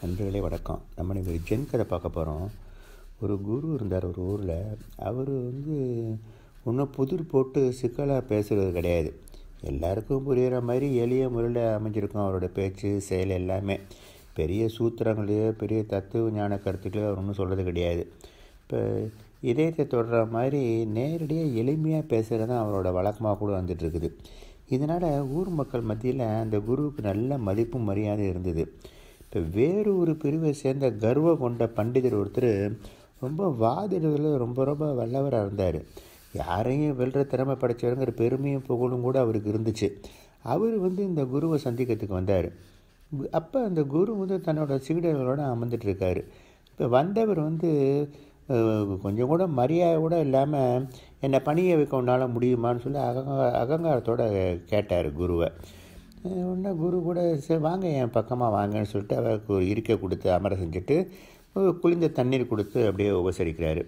நண்பர்களே வணக்கம் நம்ம இன்றைக்கி ஒரு ஜென் கதை பார்க்க போகிறோம் ஒரு குரு இருந்தார் ஒரு ஊரில் அவர் வந்து ஒன்றும் புதிர் போட்டு சிக்கலாக பேசுகிறது கிடையாது எல்லாருக்கும் புரிகிற மாதிரி எளிய முறையில் அமைஞ்சிருக்கும் அவரோட பேச்சு செயல் எல்லாமே பெரிய சூத்திரங்களையோ பெரிய தத்துவ ஞான கருத்துக்களையோ அவர் ஒன்றும் சொல்கிறது கிடையாது இப்போ இதயத்தை தொடர்ற மாதிரி நேரடியாக எளிமையாக பேசுகிறது தான் அவரோட வழக்கமாக கூட வந்துட்டுருக்குது இதனால் ஊர் மக்கள் மத்தியில் அந்த குருவுக்கு நல்ல மதிப்பும் மரியாதை இருந்தது வேறு ஒரு பிரிவை சேர்ந்த கர்வ கொண்ட பண்டிதர் ஒருத்தர் ரொம்ப வாதிடுதலில் ரொம்ப ரொம்ப வல்லவராக இருந்தார் யாரையும் வெல்ற திறமை படைச்சவருங்கிற பெருமையும் புகழும் கூட அவருக்கு இருந்துச்சு அவர் வந்து இந்த குருவை சந்திக்கிறதுக்கு வந்தார் அப்போ அந்த குரு வந்து தன்னோட சீடர்களோடு அமர்ந்துட்டுருக்காரு இப்போ வந்தவர் வந்து கொஞ்சம் கூட மரியாதை கூட இல்லாமல் என்னை பணியை வைக்க உன்னால் முடியுமான்னு சொல்லி அகங்க அகங்காரத்தோடு கேட்டார் குருவை உடனே குரு கூட சரி வாங்க என் பக்கமாக வாங்கன்னு சொல்லிட்டு அவர் இருக்க கொடுத்து அமர செஞ்சுட்டு குளிந்த தண்ணீர் கொடுத்து அப்படியே உபசரிக்கிறாரு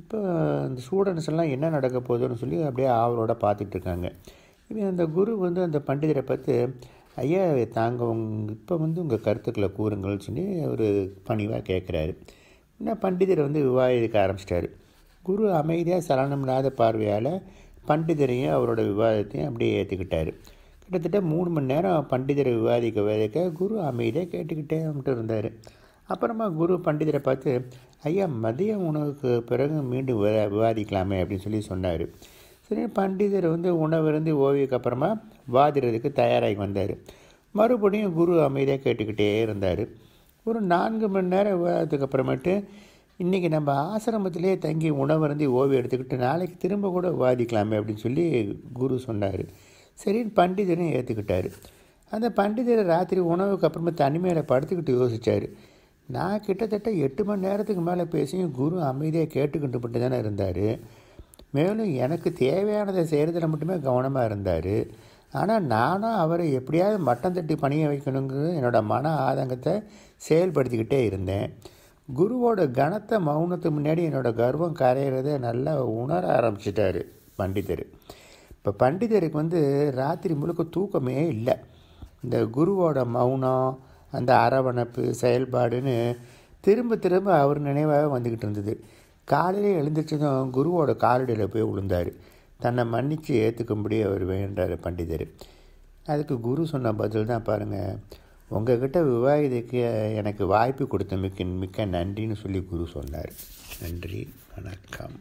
இப்போ இந்த ஸ்டூடெண்ட்ஸ் எல்லாம் என்ன நடக்க போகுதுன்னு சொல்லி அப்படியே ஆவலோட பார்த்துட்டு இருக்காங்க இப்போ அந்த குரு வந்து அந்த பண்டிதரை பார்த்து ஐயா தாங்க உங்க இப்போ வந்து உங்கள் கருத்துக்களை கூறுங்கள்னு சொல்லி அவர் பணிவாக கேட்குறாரு என்ன பண்டிதரை வந்து விவாதிக்க ஆரம்பிச்சிட்டாரு குரு அமைதியாக சலனமில்லாத பார்வையால் பண்டிதரையும் அவரோட விவாதத்தையும் அப்படியே ஏற்றுக்கிட்டார் கிட்டத்தட்ட மூணு மணி நேரம் பண்டிதரை விவாதிக்க விவாதிக்க குரு அமைதியாக கேட்டுக்கிட்டே வந்துட்டு இருந்தார் அப்புறமா குரு பண்டிதரை பார்த்து ஐயா மதிய உணவுக்கு பிறகு மீண்டும் விவாதிக்கலாமே அப்படின்னு சொல்லி சொன்னார் சரி பண்டிதர் வந்து உணவிருந்து ஓவியக்கு அப்புறமா வாதிடுறதுக்கு தயாராகி வந்தார் மறுபடியும் குரு அமைதியாக கேட்டுக்கிட்டே இருந்தார் ஒரு நான்கு மணி நேரம் விவாதத்துக்கு அப்புறமேட்டு இன்றைக்கி நம்ம ஆசிரமத்திலே தங்கி உணவருந்தி ஓவியம் எடுத்துக்கிட்டு நாளைக்கு திரும்ப கூட விவாதிக்கலாமே அப்படின்னு சொல்லி குரு சொன்னார் சரின்னு பண்டிதனையும் ஏற்றுக்கிட்டார் அந்த பண்டிதரை ராத்திரி உணவுக்கு அப்புறமா தனிமையில் படுத்துக்கிட்டு யோசித்தார் நான் கிட்டத்தட்ட எட்டு மணி நேரத்துக்கு மேலே பேசியும் குரு அமைதியாக கேட்டுக்கிட்டு மட்டும் தானே இருந்தார் மேலும் எனக்கு தேவையானதை செய்கிறதுல மட்டுமே கவனமாக இருந்தார் ஆனால் நானும் அவரை எப்படியாவது மட்டம் தட்டி பணிய வைக்கணுங்கிறது என்னோடய மன ஆதங்கத்தை செயல்படுத்திக்கிட்டே இருந்தேன் குருவோட கனத்த மௌனத்துக்கு முன்னாடி என்னோடய கர்வம் கரையிறத நல்லா உணர ஆரம்பிச்சிட்டாரு பண்டிதர் இப்போ பண்டிதருக்கு வந்து ராத்திரி முழுக்க தூக்கமே இல்லை இந்த குருவோட மௌனம் அந்த அரவணைப்பு செயல்பாடுன்னு திரும்ப திரும்ப அவர் நினைவாக வந்துக்கிட்டு இருந்தது காலையில் எழுந்திரிச்சதும் குருவோட காலடியில் போய் விழுந்தார் தன்னை மன்னித்து ஏற்றுக்கும்படி அவர் வேண்டார் பண்டிதர் அதுக்கு குரு சொன்ன பதில் தான் பாருங்கள் உங்ககிட்ட விவாகிதைக்கு எனக்கு வாய்ப்பு கொடுத்த மிக்க மிக்க நன்றின்னு சொல்லி குரு சொன்னார் நன்றி வணக்கம்